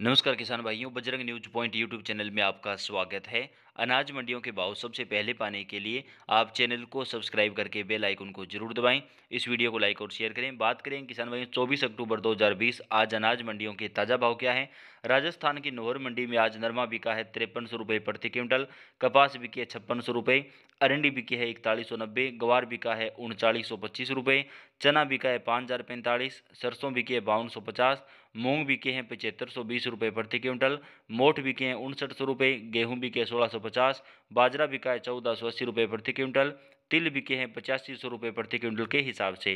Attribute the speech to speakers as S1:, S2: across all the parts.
S1: नमस्कार किसान भाइयों Bajrang news point YouTube channel में आपका स्वागत है अनाज मंडियों के भाव सबसे पहले पाने के लिए आप चैनल को सब्सक्राइब करके बेल आइकन को जरूर दबाएं इस वीडियो को लाइक और शेयर करें बात करें किसान भाइयों 24 अक्टूबर 2020 आज अनाज मंडियों के ताज़ा भाव क्या है राजस्थान की नोहर मंडी में आज नरमा बिका है तिरपन सौ रुपये प्रति क्विंटल कपास बिकी है छप्पन सौ रुपये अरंडी बिकी है इकतालीस सौ नब्बे ग्वार बिका है उनचालीस सौ पच्चीस रुपये चना बिका है पाँच हज़ार पैंतालीस सरसों बिकी है बावन सौ पचास मूंग बिके हैं पचहत्तर सौ बीस रुपये प्रति क्विंटल मोठ बिके हैं उनसठ सौ रुपये गेहूँ बिके सोलह सौ पचास बाजरा बिका है चौदह सौ अस्सी रुपये प्रति क्विंटल तिल बिके हैं पचासी सौ रुपये प्रति क्विंटल के हिसाब से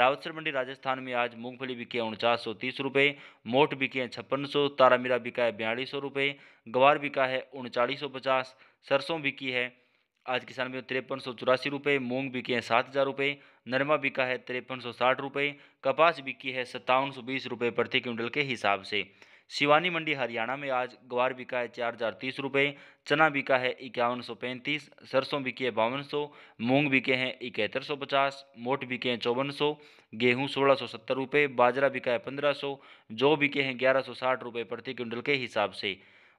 S1: रावतसर मंडी राजस्थान में आज मूंगफली बिके उनचास सौ तीस रुपये मोट बिके हैं छप्पन सौ तारामीरा बिका है बयालीस सौ रुपये ग्वार बिका है उनचालीस सौ पचास सरसों बिकी है आज किसान में तिरपन सौ चौरासी रुपये मूँग बिके हैं सात हज़ार रुपये नरमा बिका है तिरपन सौ साठ रुपये कपास बिकी है सत्तावन सौ बीस रुपये प्रति क्विंटल के हिसाब से शिवानी मंडी हरियाणा में आज ग्वार बिका है चार हज़ार तीस रुपये चना बिका है इक्यावन सौ पैंतीस सरसों बिकी है बावन सौ मूँग बिके हैं इकहत्तर सौ पचास मोट बिके हैं चौवन सौ गेहूँ सोलह सौ सत्तर रुपये बाजरा बिका है पंद्रह सौ जौ बिके हैं ग्यारह सौ साठ रुपये प्रति क्विंटल के हिसाब से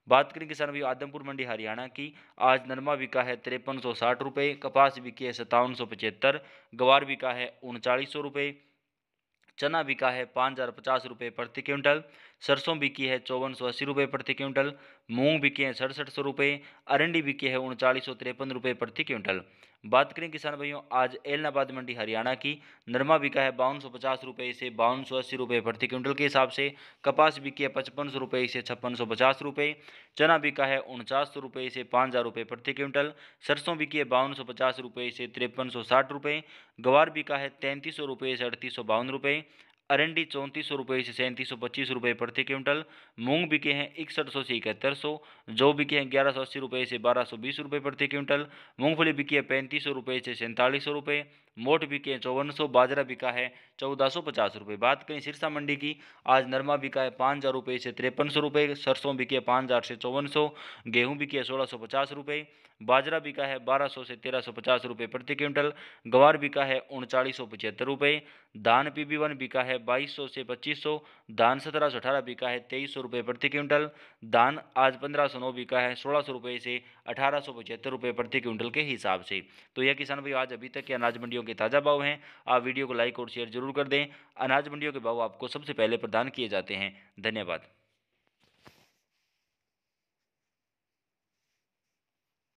S1: बात करें किसान भाई आदमपुर मंडी हरियाणा की आज नरमा बिका है तिरपन सौ साठ रुपये कपास बिकी है सत्तावन सौ पचहत्तर गवार बिका है उनचालीस सौ रुपये चना बिका है पाँच हज़ार पचास रुपये प्रति क्विंटल सरसों बिकी है चौवन सौ अस्सी रुपये प्रति क्विंटल मूंग बिके हैं सड़सठ सौ रुपये अरंडी बिकी है उनचालीस सौ तिरपन रुपये प्रति क्विंटल बात करें किसान भाइयों आज एलनाबाद मंडी हरियाणा की नरमा बिका है बावन सौ पचास रुपये से बावन सौ अस्सी रुपये प्रति क्विंटल के हिसाब से कपास बिकी है पचपन सौ रुपये से छप्पन सौ पचास रुपये चना बिका है उनचास सौ रुपये से पाँच हज़ार रुपये प्रति क्विंटल सरसों बिकी है बावन सौ पचास रुपये से तिरपन सौ साठ रुपये ग्वार बिका है तैंतीस सौ रुपये से अड़तीस सौ बावन रुपये अरंडी चौंतीस सौ रुपये से सैंतीस सौ पच्चीस रुपये प्रति क्विंटल मूंग बिके हैं इकसठ सौ से इकहत्तर सौ जौ बिके हैं ग्यारह सौ अस्सी रुपये से बारह सौ बीस रुपये प्रति क्विंटल मूंगफली बिकी है पैंतीस सौ रुपये से सैंतालीस सौ रुपये मोट बिके चौवन सौ बाजरा बिका है चौदह सौ पचास रुपये बात करें सिरसा मंडी की आज नरमा बिका है पाँच हज़ार रुपये से तिरपन सौ रुपये सरसों बिके पाँच हज़ार से चौवन सौ गेहूँ बिके है सोलह सौ पचास रुपये बाजरा बिका है बारह सौ से तेरह सौ पचास रुपये प्रति क्विंटल गवार बिका है उनचालीस सौ पचहत्तर रुपये धान पी बी वन बिका है बाईस सौ से पच्चीस सौ धान सत्रह सौ अठारह बिका है तेईस सौ रुपये प्रति क्विंटल धान आज पंद्रह सौ नौ बिका है सोलह सौ रुपये से अठारह सौ पचहत्तर रुपये प्रति क्विंटल के हिसाब से तो यह किसान भाई आज अभी तक के अनाज मंडियों के ताज़ा भाव हैं आप वीडियो को लाइक और शेयर जरूर कर दें अनाज मंडियों के भाव आपको सबसे पहले प्रदान किए जाते हैं धन्यवाद